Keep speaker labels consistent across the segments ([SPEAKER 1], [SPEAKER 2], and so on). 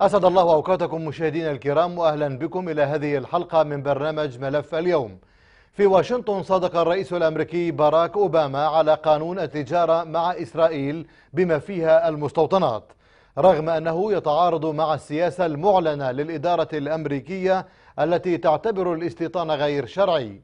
[SPEAKER 1] أسعد الله أوقاتكم مشاهدينا الكرام وأهلا بكم إلى هذه الحلقة من برنامج ملف اليوم في واشنطن صادق الرئيس الأمريكي باراك أوباما على قانون التجارة مع إسرائيل بما فيها المستوطنات رغم أنه يتعارض مع السياسة المعلنة للإدارة الأمريكية التي تعتبر الاستيطان غير شرعي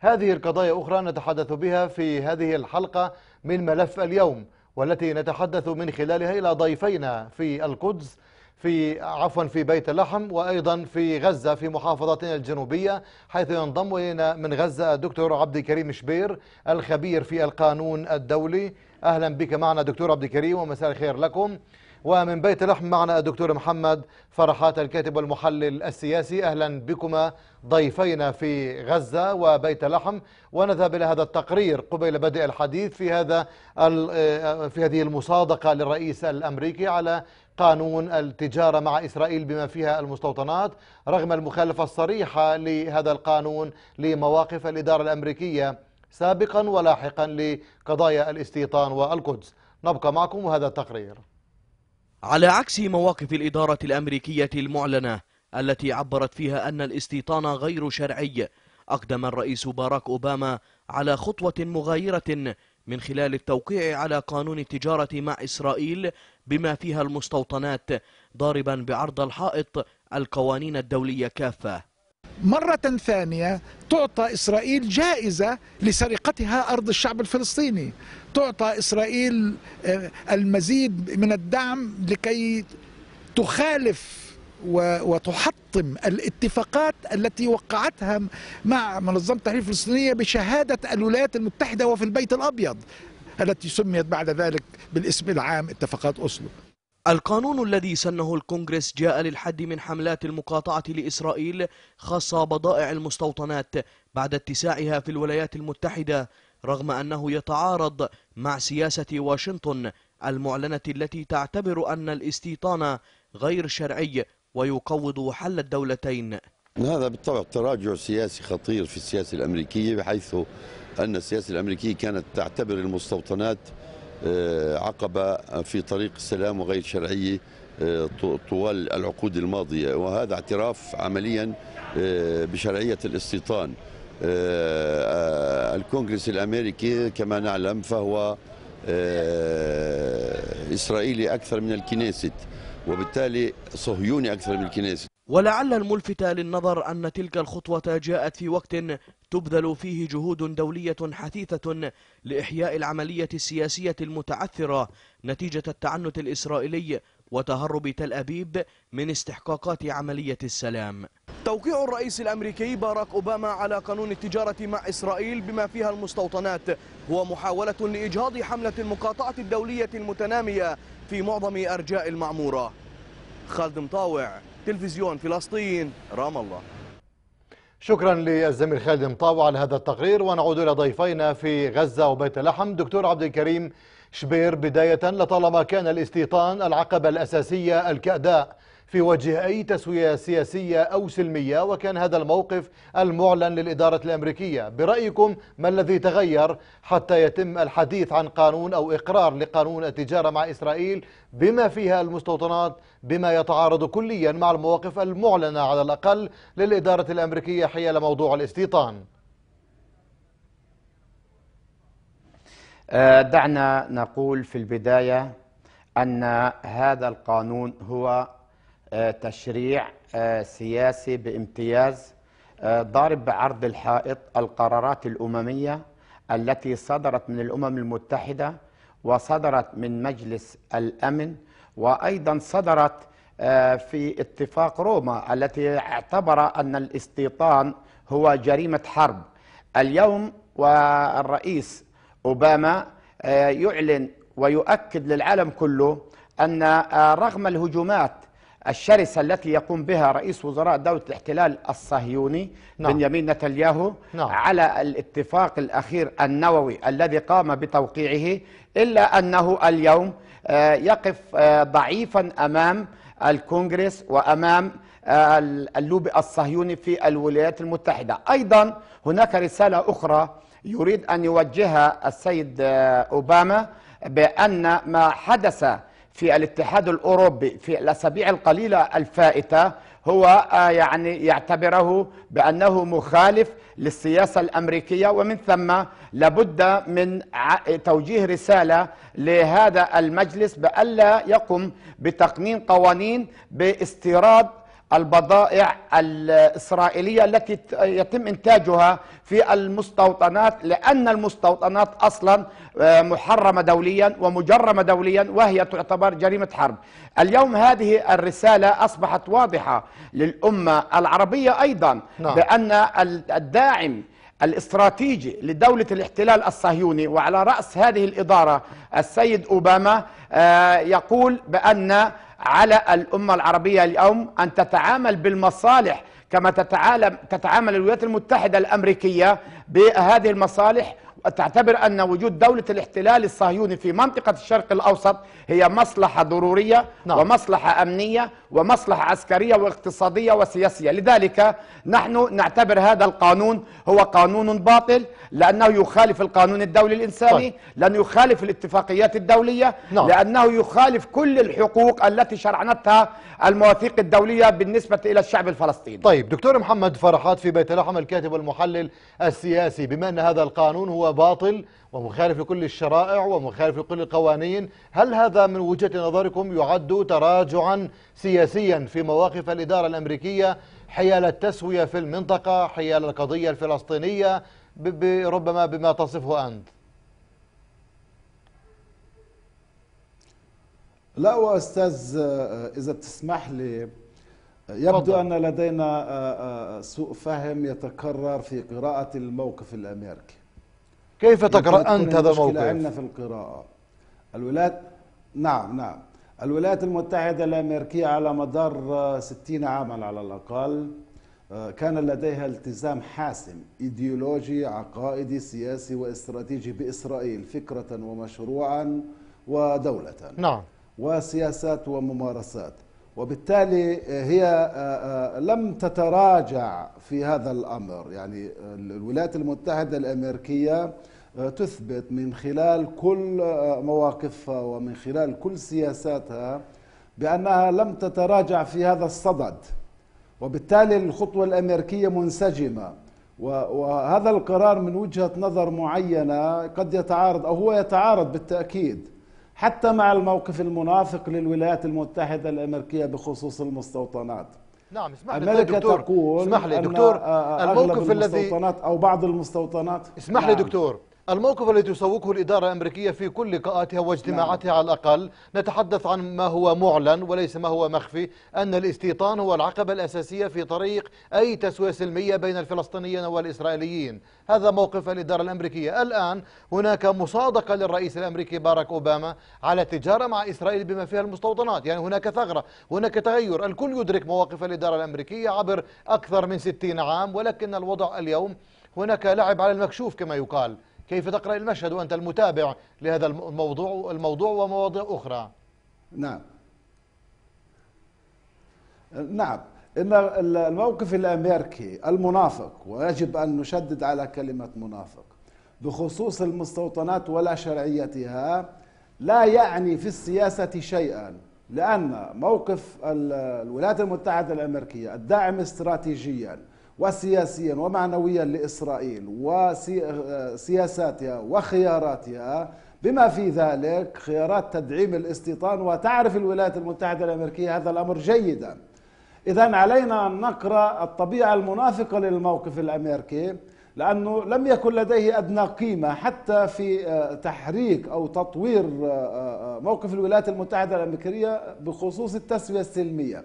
[SPEAKER 1] هذه القضايا أخرى نتحدث بها في هذه الحلقة من ملف اليوم والتي نتحدث من خلالها إلى ضيفينا في القدس في عفوا في بيت لحم وأيضا في غزة في محافظتنا الجنوبية حيث ينضم إلينا من غزة الدكتور عبد الكريم شبير الخبير في القانون الدولي أهلا بك معنا دكتور عبد الكريم ومساء الخير لكم ومن بيت لحم معنا الدكتور محمد فرحات الكاتب والمحلل السياسي أهلا بكما ضيفينا في غزة وبيت لحم ونذهب إلى هذا التقرير قبيل بدء الحديث في هذا آه، في هذه المصادقة للرئيس الأمريكي على قانون التجارة مع إسرائيل بما فيها المستوطنات رغم المخالفة الصريحة لهذا القانون لمواقف الإدارة الأمريكية سابقا ولاحقا لقضايا الاستيطان والقدس نبقى معكم وهذا التقرير
[SPEAKER 2] على عكس مواقف الإدارة الأمريكية المعلنة التي عبرت فيها أن الاستيطان غير شرعي أقدم الرئيس باراك أوباما على خطوة مغايرة من خلال التوقيع على قانون التجارة مع إسرائيل بما فيها المستوطنات ضاربا بعرض الحائط القوانين الدولية كافة
[SPEAKER 3] مرة ثانية تعطى إسرائيل جائزة لسرقتها أرض الشعب الفلسطيني تعطى إسرائيل آه، المزيد من الدعم لكي تخالف وتحطم الاتفاقات التي وقعتها مع منظمة التحرير الفلسطينية بشهادة الولايات المتحدة وفي البيت
[SPEAKER 2] الأبيض التي سميت بعد ذلك بالاسم العام اتفاقات أوسلو القانون الذي سنه الكونغرس جاء للحد من حملات المقاطعة لإسرائيل خاصة بضائع المستوطنات بعد اتساعها في الولايات المتحدة رغم أنه يتعارض مع سياسة واشنطن المعلنة التي تعتبر أن الاستيطان غير شرعي ويقوض حل الدولتين
[SPEAKER 4] هذا بالطبع تراجع سياسي خطير في السياسة الأمريكية بحيث أن السياسة الأمريكية كانت تعتبر المستوطنات آه، عقبة في طريق السلام وغير شرعية آه، طوال العقود الماضية وهذا اعتراف عمليا آه، بشرعية الاستيطان الكونغرس الأمريكي كما نعلم فهو إسرائيلي أكثر من الكنيست وبالتالي صهيوني أكثر من الكنيست
[SPEAKER 2] ولعل الملفت للنظر أن تلك الخطوة جاءت في وقت تبذل فيه جهود دولية حثيثة لإحياء العملية السياسية المتعثرة نتيجة التعنت الإسرائيلي وتهرب تل أبيب من استحقاقات عملية السلام توقيع الرئيس الأمريكي باراك أوباما على قانون التجارة مع إسرائيل بما فيها المستوطنات هو محاولة لإجهاض حملة المقاطعة الدولية المتنامية في معظم أرجاء المعمورة خالد مطاوع تلفزيون فلسطين رام الله
[SPEAKER 1] شكرا للزميل خالد مطاوع على هذا التقرير ونعود إلى ضيفينا في غزة وبيت لحم دكتور عبد الكريم شبير بداية لطالما كان الاستيطان العقبة الأساسية الكأداء في وجه أي تسوية سياسية أو سلمية وكان هذا الموقف المعلن للإدارة الأمريكية برأيكم ما الذي تغير حتى يتم الحديث عن قانون أو إقرار لقانون التجارة مع إسرائيل بما فيها المستوطنات بما يتعارض كليا مع المواقف المعلنة على الأقل للإدارة الأمريكية حيال موضوع الاستيطان
[SPEAKER 4] آه، دعنا نقول في البداية أن هذا القانون هو آه، تشريع آه، سياسي بامتياز آه، ضارب بعرض الحائط القرارات الأممية التي صدرت من الأمم المتحدة وصدرت من مجلس الأمن وأيضا صدرت في اتفاق روما التي اعتبر أن الاستيطان هو جريمة حرب اليوم والرئيس أوباما يعلن ويؤكد للعالم كله أن رغم الهجومات الشرسة التي يقوم بها رئيس وزراء دولة الاحتلال الصهيوني نعم. بنيامين نتنياهو نعم. على الاتفاق الأخير النووي الذي قام بتوقيعه إلا أنه اليوم آه، يقف آه، ضعيفا أمام الكونغرس وأمام آه، اللوبي الصهيوني في الولايات المتحدة أيضا هناك رسالة أخرى يريد أن يوجهها السيد أوباما بأن ما حدث في الاتحاد الأوروبي في الأسابيع القليلة الفائتة هو آه، يعني يعتبره بأنه مخالف للسياسة الأمريكية ومن ثم لابد من توجيه رسالة لهذا المجلس بألا يقم بتقنين قوانين باستيراد البضائع الإسرائيلية التي يتم إنتاجها في المستوطنات لأن المستوطنات أصلا آه، محرمة دوليا ومجرمة دوليا وهي تعتبر جريمة حرب اليوم هذه الرسالة أصبحت واضحة للأمة العربية أيضا نعم. بأن الداعم الاستراتيجي لدولة الاحتلال الصهيوني وعلى رأس هذه الإدارة السيد أوباما آه، يقول بأن على الأمة العربية اليوم أن تتعامل بالمصالح كما تتعامل الولايات المتحدة الأمريكية بهذه المصالح وتعتبر أن وجود دولة الاحتلال الصهيوني في منطقة الشرق الأوسط هي مصلحة ضرورية نعم. ومصلحة أمنية ومصلحة عسكرية واقتصادية وسياسية لذلك نحن نعتبر هذا القانون هو قانون باطل لأنه يخالف القانون الدولي الإنساني طيب. لأنه يخالف الاتفاقيات الدولية نعم. لأنه يخالف كل الحقوق التي شرعنتها المواثيق الدولية بالنسبة إلى الشعب الفلسطيني طيب دكتور محمد فرحات
[SPEAKER 1] في بيت لحم الكاتب والمحلل السياسي بما أن هذا القانون هو باطل ومخالف لكل الشرائع ومخالف لكل القوانين هل هذا من وجهة نظركم يعد تراجعا سياسيا في مواقف الإدارة الأمريكية حيال التسوية في المنطقة حيال القضية الفلسطينية ربما بما تصفه أنت
[SPEAKER 3] لا وأستاذ آه، إذا تسمح لي آه، يبدو أن لدينا آه، سوء فهم يتكرر في قراءة الموقف الأمريكي كيف تقرأ أنت هذا الموقف؟ عندنا في القراءة الولايات نعم نعم الولايات المتحدة الأمريكية على مدار 60 آه، عاما على الأقل آه، كان لديها التزام حاسم إيديولوجي عقائدي سياسي واستراتيجي بإسرائيل فكرة ومشروعا ودولة نعم وسياسات وممارسات وبالتالي آه، هي لم تتراجع في هذا الأمر يعني الولايات المتحدة الأمريكية آه، تثبت من خلال كل آه، مواقفها ومن خلال كل سياساتها بأنها لم تتراجع في هذا الصدد وبالتالي الخطوة الأمريكية منسجمة وهذا القرار من وجهة نظر معينة قد يتعارض أو هو يتعارض بالتأكيد حتى مع الموقف المنافق للولايات المتحدة الأمريكية بخصوص المستوطنات
[SPEAKER 1] نعم اسمح لي أمريكا دكتور
[SPEAKER 3] تقول اسمح لي دكتور الموقف الذي أو بعض المستوطنات اسمح نعم. لي دكتور الموقف الذي تسوقه
[SPEAKER 1] الإدارة الأمريكية في كل لقاءاتها واجتماعاتها نعم. على الأقل نتحدث عن ما هو معلن وليس ما هو مخفي أن الاستيطان هو العقبة الأساسية في طريق أي تسوية سلمية بين الفلسطينيين والإسرائيليين هذا موقف الإدارة الأمريكية الآن هناك مصادقة للرئيس الأمريكي باراك أوباما على تجارة مع إسرائيل بما فيها المستوطنات يعني هناك ثغرة هناك تغير الكل يدرك مواقف الإدارة الأمريكية عبر أكثر من 60 عام ولكن الوضع اليوم هناك لعب على المكشوف كما يقال كيف تقرأ المشهد وأنت المتابع لهذا الموضوع الموضوع ومواضيع أخرى
[SPEAKER 3] نعم نعم إن الموقف الأمريكي المنافق ويجب أن نشدد على كلمة منافق بخصوص المستوطنات ولا شرعيتها لا يعني في السياسة شيئا لأن موقف الولايات المتحدة الأمريكية الداعم استراتيجيا وسياسيا ومعنويا لإسرائيل وسياساتها آه، وخياراتها بما في ذلك خيارات تدعيم الاستيطان وتعرف الولايات المتحدة الأمريكية هذا الأمر جيدا إذا علينا أن نقرأ الطبيعة المنافقة للموقف الأمريكي لأنه لم يكن لديه أدنى قيمة حتى في آه، تحريك أو تطوير آه، موقف الولايات المتحدة الأمريكية بخصوص التسوية السلمية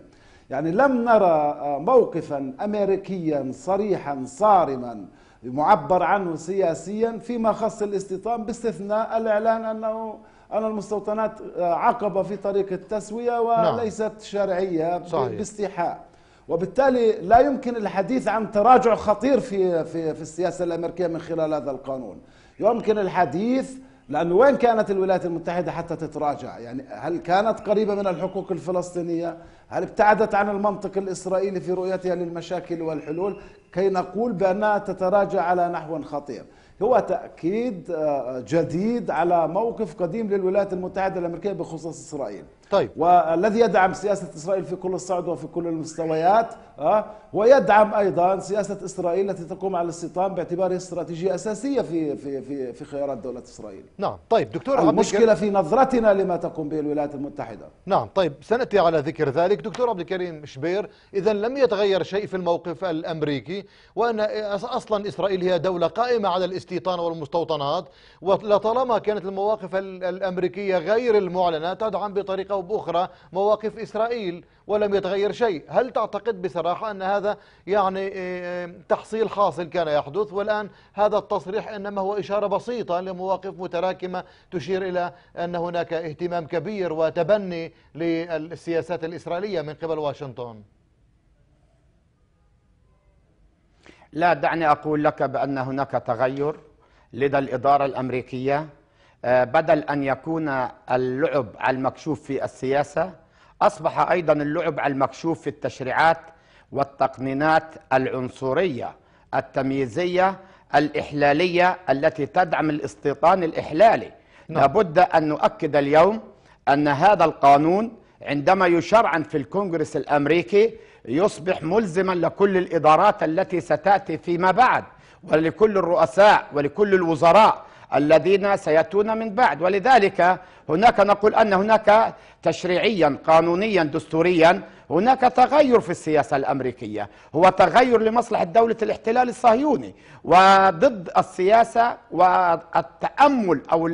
[SPEAKER 3] يعني لم نرى موقفا أمريكيا صريحا صارما معبر عنه سياسيا فيما خص الاستيطان باستثناء الإعلان أنه أن المستوطنات عقبة في طريق التسوية نعم. وليست شرعية صحيح. باستيحاء وبالتالي لا يمكن الحديث عن تراجع خطير في في في السياسه الامريكيه من خلال هذا القانون يمكن الحديث لأنه وين كانت الولايات المتحدة حتى تتراجع يعني هل كانت قريبة من الحقوق الفلسطينية هل ابتعدت عن المنطق الإسرائيلي في رؤيتها للمشاكل والحلول كي نقول بأنها تتراجع على نحو خطير هو تأكيد آه، جديد على موقف قديم للولايات المتحدة الأمريكية بخصوص إسرائيل طيب والذي يدعم سياسة إسرائيل في كل الصعد وفي كل المستويات آه، ويدعم أيضا سياسة إسرائيل التي تقوم على الاستيطان باعتبارها استراتيجية أساسية في في في في خيارات دولة إسرائيل نعم طيب دكتور المشكلة في نظرتنا لما تقوم به الولايات المتحدة
[SPEAKER 1] نعم طيب سنأتي على ذكر ذلك دكتور عبد الكريم شبير إذا لم يتغير شيء في الموقف الأمريكي وأن أصلا إسرائيل هي دولة قائمة على الاستيطان والمستوطنات ولطالما كانت المواقف الأمريكية غير المعلنة تدعم بطريقة أو بأخرى مواقف إسرائيل ولم يتغير شيء هل تعتقد بصراحة أن هذا يعني آه، آه، تحصيل حاصل كان يحدث والآن هذا التصريح إنما هو إشارة بسيطة لمواقف متراكمة تشير إلى أن هناك اهتمام كبير وتبني للسياسات الإسرائيلية من قبل واشنطن
[SPEAKER 4] لا دعني أقول لك بأن هناك تغير لدى الإدارة الأمريكية آه، بدل أن يكون اللعب على المكشوف في السياسة أصبح أيضا اللعب على المكشوف في التشريعات والتقنينات العنصرية التمييزية الإحلالية التي تدعم الاستيطان الإحلالي نعم. لابد أن نؤكد اليوم أن هذا القانون عندما يشرعن في الكونغرس الأمريكي يصبح ملزما لكل الإدارات التي ستأتي فيما بعد ولكل الرؤساء ولكل الوزراء الذين سيأتون من بعد ولذلك هناك نقول أن هناك تشريعيا قانونيا دستوريا هناك تغير في السياسة الأمريكية هو تغير لمصلحة دولة الاحتلال الصهيوني وضد السياسة والتأمل أو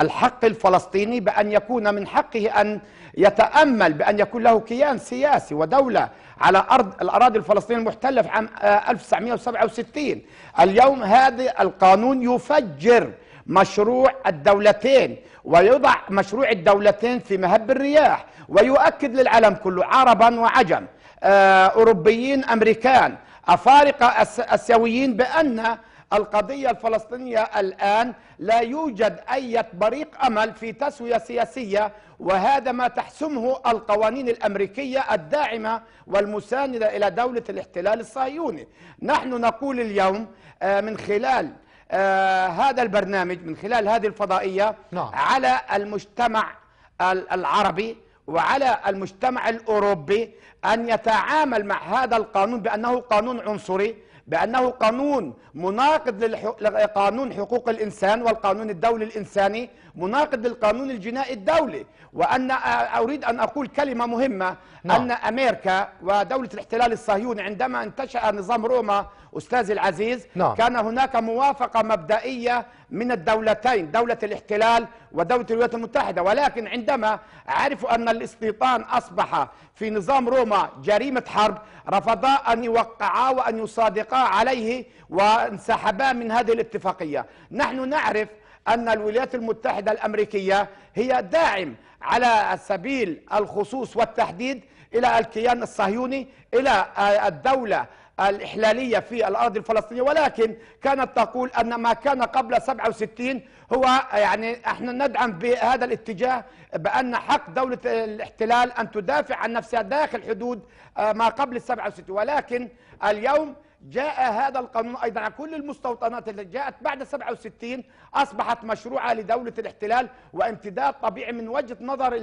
[SPEAKER 4] الحق الفلسطيني بأن يكون من حقه أن يتأمل بأن يكون له كيان سياسي ودولة على أرض الأراضي الفلسطينية المحتلة في عام 1967 آه، اليوم هذا القانون يفجر مشروع الدولتين ويضع مشروع الدولتين في مهب الرياح ويؤكد للعالم كله عربا وعجم آه، أوروبيين أمريكان أفارقة أسيويين بأن القضية الفلسطينية الآن لا يوجد أي بريق أمل في تسوية سياسية وهذا ما تحسمه القوانين الأمريكية الداعمة والمساندة إلى دولة الاحتلال الصهيوني نحن نقول اليوم آه، من خلال آه، هذا البرنامج من خلال هذه الفضائية نعم. على المجتمع العربي وعلى المجتمع الأوروبي أن يتعامل مع هذا القانون بأنه قانون عنصري بأنه قانون مناقض لقانون حقوق الإنسان والقانون الدولي الإنساني مناقض للقانون الجنائي الدولي وأن أريد أن أقول كلمة مهمة نعم. أن أمريكا ودولة الاحتلال الصهيوني عندما انتشأ نظام روما أستاذي العزيز نعم. كان هناك موافقة مبدئية من الدولتين دولة الاحتلال ودولة الولايات المتحدة ولكن عندما عرفوا أن الاستيطان أصبح في نظام روما جريمة حرب رفضا أن يوقعا وأن يصادقا عليه وانسحبا من هذه الاتفاقية نحن نعرف أن الولايات المتحدة الأمريكية هي داعم على سبيل الخصوص والتحديد إلى الكيان الصهيوني إلى آه، الدولة الإحلالية في الأرض الفلسطينية ولكن كانت تقول أن ما كان قبل 67 هو يعني احنا ندعم بهذا الاتجاه بأن حق دولة الاحتلال أن تدافع عن نفسها داخل حدود آه، ما قبل 67 ولكن اليوم جاء هذا القانون أيضا على كل المستوطنات التي جاءت بعد 67 أصبحت مشروعة لدولة الاحتلال وامتداد طبيعي من وجهة نظر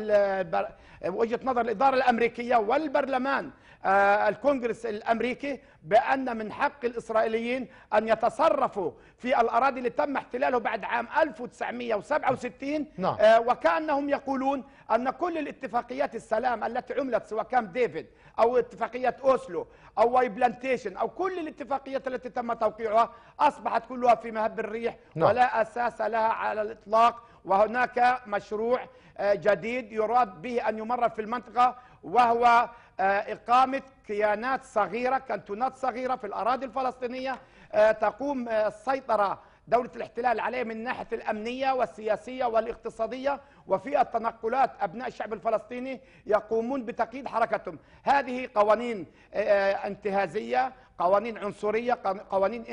[SPEAKER 4] وجهة نظر الإدارة الأمريكية والبرلمان آه، الكونغرس الامريكي بان من حق الاسرائيليين ان يتصرفوا في الاراضي اللي تم احتلاله بعد عام 1967 نعم. آه، وكانهم يقولون ان كل الاتفاقيات السلام التي عملت سواء كان ديفيد او اتفاقيات اوسلو او واي بلانتيشن او كل الاتفاقيات التي تم توقيعها اصبحت كلها في مهب الريح نعم. ولا اساس لها على الاطلاق وهناك مشروع آه، جديد يراد به ان يمرر في المنطقه وهو آه، إقامة كيانات صغيرة كانتونات صغيرة في الأراضي الفلسطينية آه، تقوم آه، السيطرة دولة الاحتلال عليه من ناحية الأمنية والسياسية والاقتصادية وفي التنقلات أبناء الشعب الفلسطيني يقومون بتقييد حركتهم هذه قوانين انتهازية قوانين عنصرية قوانين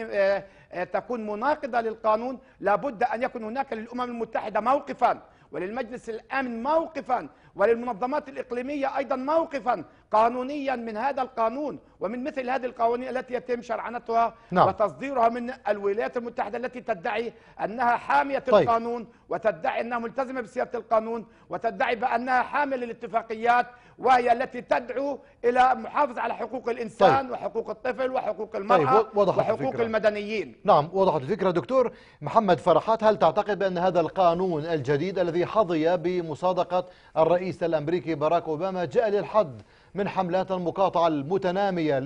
[SPEAKER 4] تكون مناقضة للقانون لابد أن يكون هناك للأمم المتحدة موقفاً وللمجلس الامن موقفا وللمنظمات الاقليميه ايضا موقفا قانونيا من هذا القانون ومن مثل هذه القوانين التي يتم شرعنتها نعم. وتصديرها من الولايات المتحده التي تدعي انها حاميه طيب. القانون وتدعي انها ملتزمه بسياده القانون وتدعي بانها حامل الاتفاقيات وهي التي تدعو الى محافظه على حقوق الانسان طيب. وحقوق الطفل وحقوق المراه طيب وضحت وحقوق الفكرة. المدنيين
[SPEAKER 1] نعم وضحت الفكره دكتور محمد فرحات هل تعتقد بان هذا القانون الجديد الذي حظي بمصادقه الرئيس الامريكي باراك اوباما جاء للحد من حملات المقاطعه المتناميه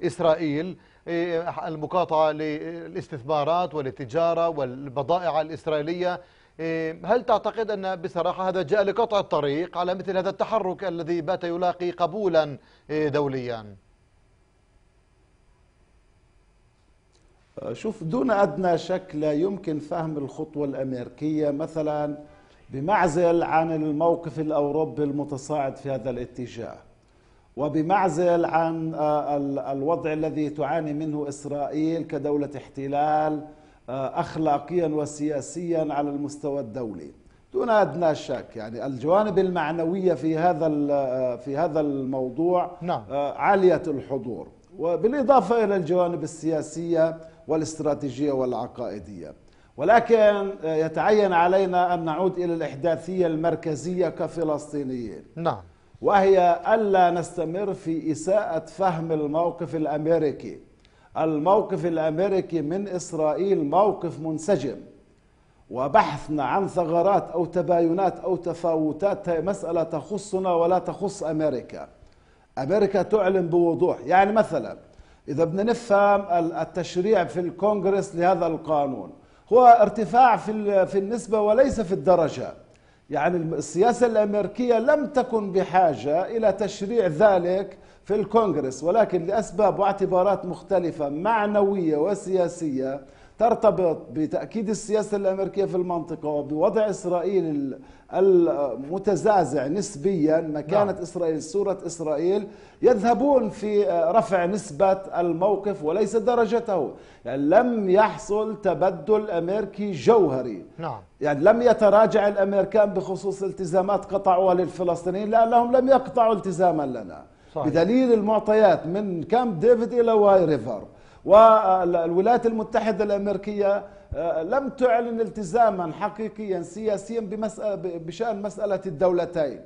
[SPEAKER 1] لاسرائيل إيه، المقاطعه للاستثمارات والتجاره والبضائع الاسرائيليه إيه، هل تعتقد أن بصراحة هذا جاء لقطع الطريق على مثل هذا التحرك الذي بات يلاقي قبولا إيه، دوليا
[SPEAKER 3] آه، شوف دون أدنى شك لا يمكن فهم الخطوة الأمريكية مثلا بمعزل عن الموقف الأوروبي المتصاعد في هذا الاتجاه وبمعزل عن آه، الوضع الذي تعاني منه إسرائيل كدولة احتلال آه، اخلاقيا وسياسيا على المستوى الدولي دون ادنى شك يعني الجوانب المعنويه في هذا آه، في هذا الموضوع نعم. آه، عاليه الحضور وبالاضافه الى الجوانب السياسيه والاستراتيجيه والعقائديه ولكن يتعين علينا ان نعود الى الاحداثيه المركزيه كفلسطينيين نعم وهي الا نستمر في اساءه فهم الموقف الامريكي الموقف الامريكي من اسرائيل موقف منسجم وبحثنا عن ثغرات او تباينات او تفاوتات هي مساله تخصنا ولا تخص امريكا. امريكا تعلن بوضوح، يعني مثلا اذا بدنا نفهم التشريع في الكونغرس لهذا القانون هو ارتفاع في في النسبه وليس في الدرجه. يعني السياسه الامريكيه لم تكن بحاجه الى تشريع ذلك في الكونغرس ولكن لأسباب واعتبارات مختلفة معنوية وسياسية ترتبط بتأكيد السياسة الأمريكية في المنطقة وبوضع إسرائيل المتزازع نسبيا مكانة نعم. إسرائيل صورة إسرائيل يذهبون في آه، رفع نسبة الموقف وليس درجته يعني لم يحصل تبدل أمريكي جوهري نعم. يعني لم يتراجع الأمريكان بخصوص التزامات قطعوها للفلسطينيين لأنهم لم يقطعوا التزاما لنا صحيح. بدليل المعطيات من كامب ديفيد إلى واي ريفر والولايات المتحدة الأمريكية آه، لم تعلن التزاما حقيقيا سياسيا بشأن مسألة الدولتين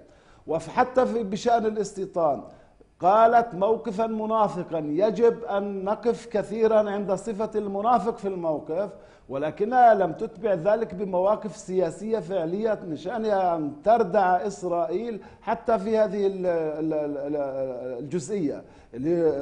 [SPEAKER 3] وحتى بشأن الاستيطان قالت موقفا منافقا يجب أن نقف كثيرا عند صفة المنافق في الموقف ولكنها لم تتبع ذلك بمواقف سياسية فعلية من شأنها أن تردع إسرائيل حتى في هذه الجزئية اللي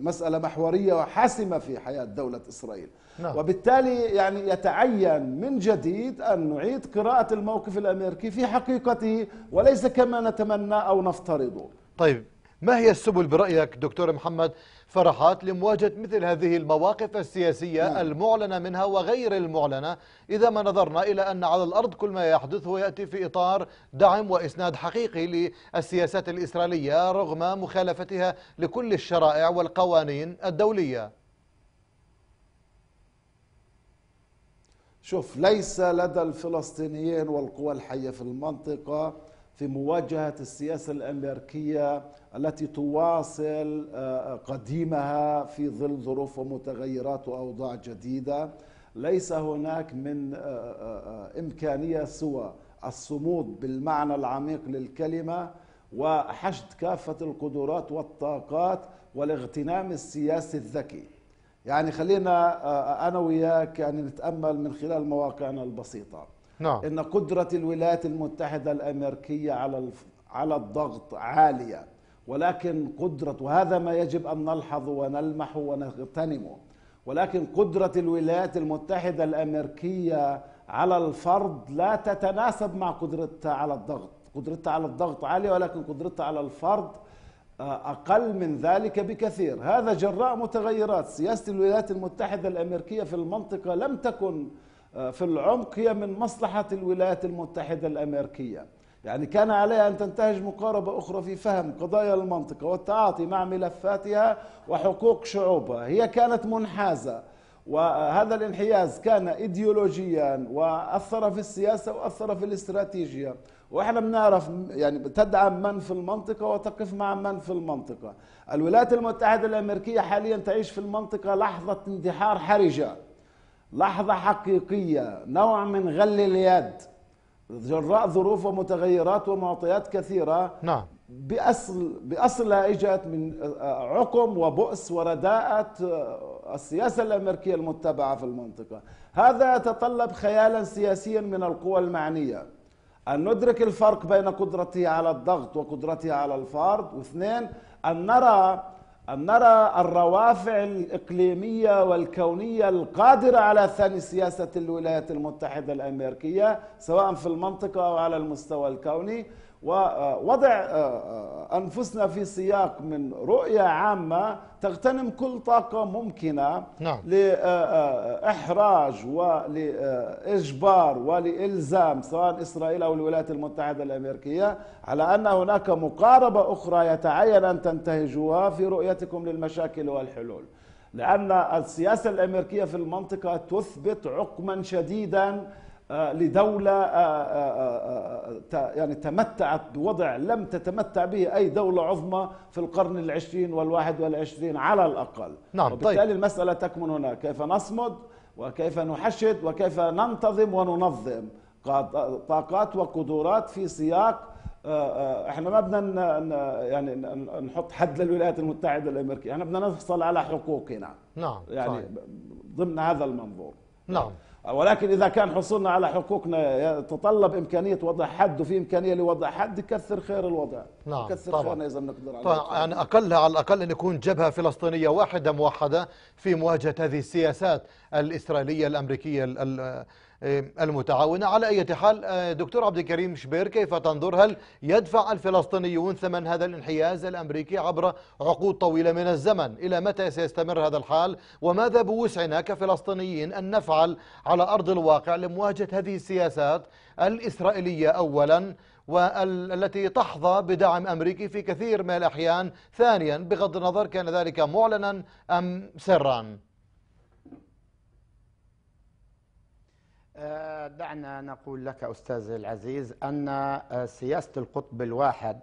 [SPEAKER 3] مسألة محورية وحاسمة في حياة دولة إسرائيل نعم. وبالتالي يعني يتعين من جديد أن نعيد قراءة الموقف الأمريكي في حقيقته وليس كما نتمنى أو نفترضه
[SPEAKER 1] طيب ما هي السبل برأيك دكتور محمد فرحات لمواجهة مثل هذه المواقف السياسية المعلنة منها وغير المعلنة إذا ما نظرنا إلى أن على الأرض كل ما يحدث هو يأتي في إطار دعم وإسناد حقيقي للسياسات الإسرائيلية رغم مخالفتها لكل الشرائع والقوانين الدولية
[SPEAKER 3] شوف ليس لدى الفلسطينيين والقوى الحية في المنطقة في مواجهة السياسة الأمريكية التي تواصل آه، آه، قديمها في ظل ظروف ومتغيرات وأوضاع جديدة ليس هناك من آه، إمكانية سوى الصمود بالمعنى العميق للكلمة وحشد كافة القدرات والطاقات والاغتنام السياسي الذكي يعني خلينا أنا وياك يعني نتأمل من خلال مواقعنا البسيطة نعم ان قدره الولايات المتحده الامريكيه على على الضغط عاليه ولكن قدرة وهذا ما يجب أن نلحظه ونلمحه ونغتنمه ولكن قدرة الولايات المتحدة الأمريكية على الفرض لا تتناسب مع قدرتها على الضغط قدرتها على الضغط عالية ولكن قدرتها على الفرض آه، أقل من ذلك بكثير هذا جراء متغيرات سياسة الولايات المتحدة الأمريكية في المنطقة لم تكن آه، في العمق هي من مصلحة الولايات المتحدة الأمريكية يعني كان عليها أن تنتهج مقاربة أخرى في فهم قضايا المنطقة والتعاطي مع ملفاتها وحقوق شعوبها هي كانت منحازة وهذا الانحياز كان ايديولوجيا واثر في السياسه واثر في الاستراتيجيه واحنا بنعرف يعني تدعم من في المنطقه وتقف مع من في المنطقه الولايات المتحده الامريكيه حاليا تعيش في المنطقه لحظه اندحار حرجه لحظة حقيقية نوع من غل اليد جراء ظروف ومتغيرات ومعطيات كثيرة نعم بأصل بأصلها إجت من آه، عقم وبؤس ورداءة آه، السياسة الأمريكية المتبعة في المنطقة هذا يتطلب خيالا سياسيا من القوى المعنية أن ندرك الفرق بين قدرته على الضغط وقدرته على الفرض واثنين أن نرى أن نرى الروافع الإقليمية والكونية القادرة على ثني سياسة الولايات المتحدة الأمريكية سواء في المنطقة أو على المستوى الكوني ووضع آه، آه، أنفسنا في سياق من رؤية عامة تغتنم كل طاقة ممكنة نعم. لإحراج آه، ولإجبار ولإلزام سواء إسرائيل أو الولايات المتحدة الأمريكية على أن هناك مقاربة أخرى يتعين أن تنتهجوها في رؤيتكم للمشاكل والحلول لأن السياسة الأمريكية في المنطقة تثبت عقما شديدا آه، لدولة آه، آه، يعني تمتعت بوضع لم تتمتع به أي دولة عظمى في القرن العشرين والواحد والعشرين على الأقل نعم طيب. وبالتالي طيب. المسألة تكمن هنا كيف نصمد وكيف نحشد وكيف ننتظم وننظم طاقات وقدرات في سياق احنا ما بدنا يعني نحط حد للولايات المتحده الامريكيه، احنا بدنا نحصل على حقوقنا.
[SPEAKER 1] نعم يعني صحيح.
[SPEAKER 3] ضمن هذا المنظور. نعم ولكن إذا كان حصولنا على حقوقنا يتطلب إمكانية وضع حد وفي إمكانية لوضع حد كثر خير الوضع نعم كثر خيرنا إذا بنقدر طبعا طبعا
[SPEAKER 1] يعني أقلها على الأقل أن يكون جبهة فلسطينية واحدة موحدة في مواجهة هذه السياسات الإسرائيلية الأمريكية آه، المتعاونة على أي حال آه، دكتور عبد الكريم شبير كيف تنظر هل يدفع الفلسطينيون ثمن هذا الانحياز الأمريكي عبر عقود طويلة من الزمن إلى متى سيستمر هذا الحال وماذا بوسعنا كفلسطينيين أن نفعل على أرض الواقع لمواجهة هذه السياسات الإسرائيلية أولا والتي تحظى بدعم أمريكي في كثير من الأحيان ثانيا بغض النظر كان ذلك معلنا أم سرا
[SPEAKER 4] آه، دعنا نقول لك أستاذي العزيز أن آه، سياسة القطب الواحد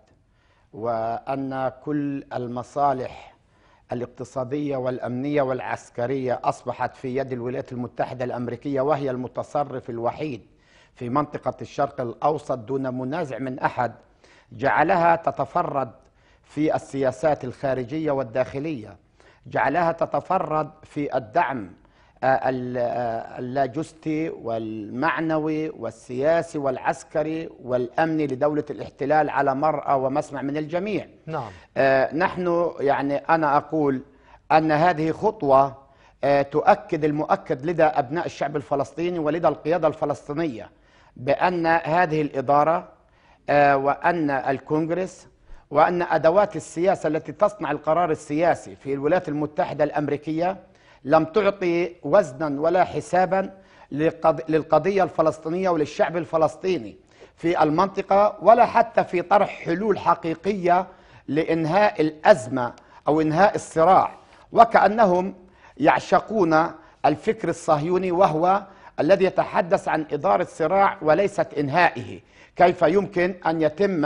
[SPEAKER 4] وأن كل المصالح الاقتصادية والأمنية والعسكرية أصبحت في يد الولايات المتحدة الأمريكية وهي المتصرف الوحيد في منطقة الشرق الأوسط دون منازع من أحد جعلها تتفرد في السياسات الخارجية والداخلية جعلها تتفرد في الدعم آه، آه، اللاجستي والمعنوي والسياسي والعسكري والأمني لدولة الاحتلال على مرأى ومسمع من الجميع نعم. آه، نحن يعني أنا أقول أن هذه خطوة تؤكد المؤكد لدى أبناء الشعب الفلسطيني ولدى القيادة الفلسطينية بأن هذه الإدارة وأن الكونغرس وأن أدوات السياسة التي تصنع القرار السياسي في الولايات المتحدة الأمريكية لم تعطي وزنا ولا حسابا للقضية الفلسطينية وللشعب الفلسطيني في المنطقة ولا حتى في طرح حلول حقيقية لإنهاء الأزمة أو إنهاء الصراع وكأنهم يعشقون الفكر الصهيوني وهو الذي يتحدث عن إدارة صراع وليست إنهائه كيف يمكن أن يتم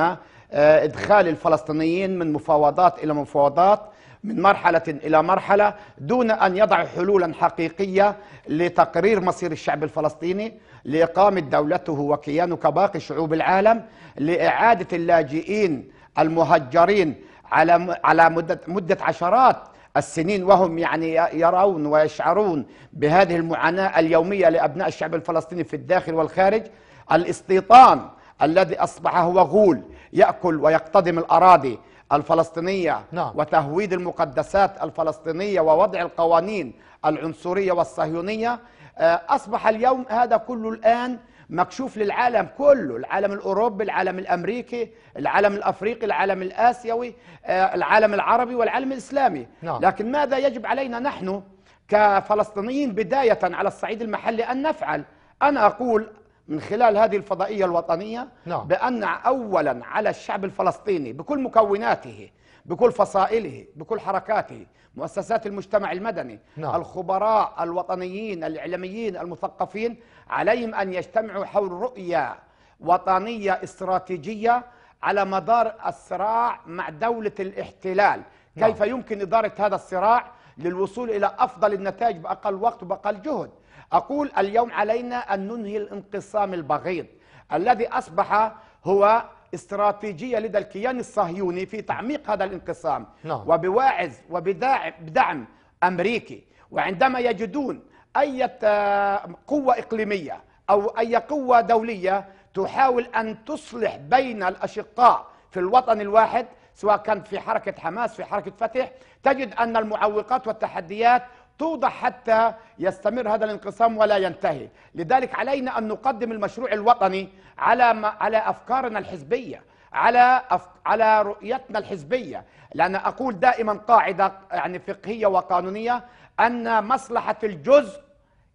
[SPEAKER 4] آه، إدخال الفلسطينيين من مفاوضات إلى مفاوضات من مرحلة إلى مرحلة دون أن يضع حلولا حقيقية لتقرير مصير الشعب الفلسطيني لإقامة دولته وكيانه كباقي شعوب العالم لإعادة اللاجئين المهجرين على على مدة مدة عشرات السنين وهم يعني يرون ويشعرون بهذه المعاناة اليومية لأبناء الشعب الفلسطيني في الداخل والخارج الاستيطان الذي أصبح هو غول يأكل ويقتدم الأراضي الفلسطينية نعم. وتهويد المقدسات الفلسطينية ووضع القوانين العنصرية والصهيونية آه، أصبح اليوم هذا كله الآن مكشوف للعالم كله العالم الأوروبي العالم الأمريكي العالم الأفريقي العالم الآسيوي آه، العالم العربي والعالم الإسلامي نعم. لكن ماذا يجب علينا نحن كفلسطينيين بداية على الصعيد المحلي أن نفعل أنا أقول من خلال هذه الفضائية الوطنية نعم. بأن أولا على الشعب الفلسطيني بكل مكوناته بكل فصائله بكل حركاته مؤسسات المجتمع المدني نعم. الخبراء الوطنيين الإعلاميين المثقفين عليهم أن يجتمعوا حول رؤية وطنية استراتيجية على مدار الصراع مع دولة الاحتلال نعم. كيف يمكن إدارة هذا الصراع للوصول إلى أفضل النتائج بأقل وقت وبأقل جهد أقول اليوم علينا أن ننهي الانقسام البغيض الذي أصبح هو استراتيجية لدى الكيان الصهيوني في تعميق هذا الانقسام نعم. وبواعز وبدعم أمريكي وعندما يجدون أي قوة إقليمية أو أي قوة دولية تحاول أن تصلح بين الأشقاء في الوطن الواحد سواء كان في حركة حماس في حركة فتح تجد أن المعوقات والتحديات توضح حتى يستمر هذا الانقسام ولا ينتهي لذلك علينا أن نقدم المشروع الوطني على, ما على أفكارنا الحزبية على أف... على رؤيتنا الحزبيه لان اقول دائما قاعده يعني فقهيه وقانونيه ان مصلحه الجزء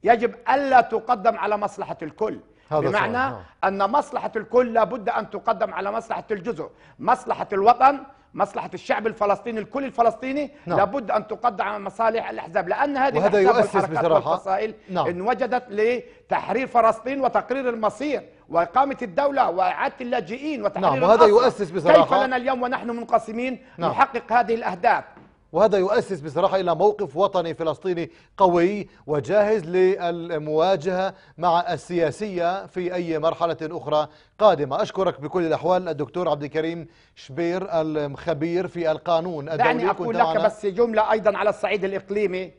[SPEAKER 4] يجب الا تقدم على مصلحه الكل بمعنى نعم. ان مصلحه الكل لابد ان تقدم على مصلحه الجزء مصلحه الوطن مصلحه الشعب الفلسطيني الكل الفلسطيني نعم. لابد ان تقضى على مصالح الاحزاب لان هذه وهذا يؤسس بصراحه نعم. إن وجدت لتحرير فلسطين وتقرير المصير واقامه الدوله واعاده اللاجئين وتحرير نعم وهذا يؤسس بصراحه كيف لنا اليوم ونحن منقسمين نعم. نحقق هذه الاهداف وهذا يؤسس بصراحة إلى موقف وطني فلسطيني قوي
[SPEAKER 1] وجاهز للمواجهة مع السياسية في أي مرحلة أخرى قادمة أشكرك بكل الأحوال الدكتور عبد الكريم شبير الخبير في
[SPEAKER 4] القانون الدولي دعني أقول لك بس جملة أيضا على الصعيد الإقليمي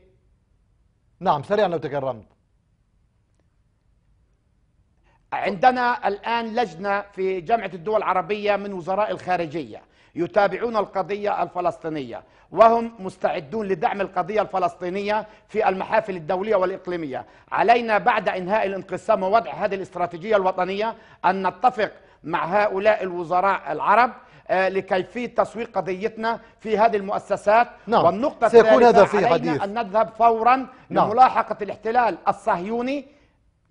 [SPEAKER 4] نعم سريعا لو تكرمت عندنا الآن لجنة في جامعة الدول العربية من وزراء الخارجية يتابعون القضية الفلسطينية وهم مستعدون لدعم القضية الفلسطينية في المحافل الدولية والإقليمية علينا بعد إنهاء الانقسام ووضع هذه الاستراتيجية الوطنية أن نتفق مع هؤلاء الوزراء العرب آه، لكيفية تسويق قضيتنا في هذه المؤسسات نعم. والنقطة سيكون هذا في حديث أن نذهب فورا نعم. لملاحقة الاحتلال الصهيوني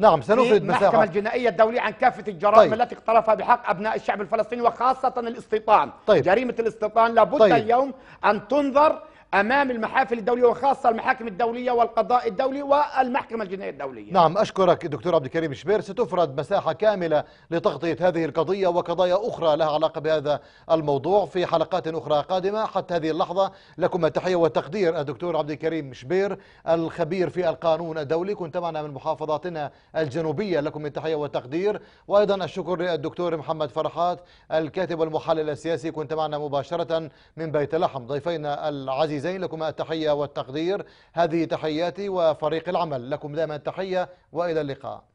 [SPEAKER 4] نعم سنفرد مساحة المحكمة الجنائية الدولية عن كافة الجرائم طيب. التي اقترفها بحق أبناء الشعب الفلسطيني وخاصة الاستيطان طيب. جريمة الاستيطان لابد طيب. اليوم أن تنظر امام المحافل الدوليه وخاصه المحاكم الدوليه والقضاء الدولي والمحكمه الجنائيه الدوليه. نعم
[SPEAKER 1] اشكرك دكتور عبد الكريم شبير ستفرد مساحه كامله لتغطيه هذه القضيه وقضايا اخرى لها علاقه بهذا الموضوع في حلقات اخرى قادمه حتى هذه اللحظه لكم التحيه والتقدير الدكتور عبد الكريم شبير الخبير في القانون الدولي كنت معنا من محافظاتنا الجنوبيه لكم التحيه والتقدير وايضا الشكر للدكتور محمد فرحات الكاتب والمحلل السياسي كنت معنا مباشره من بيت لحم ضيفينا العزيز العزيزين لكم التحية والتقدير هذه تحياتي وفريق العمل لكم دائما التحية وإلى اللقاء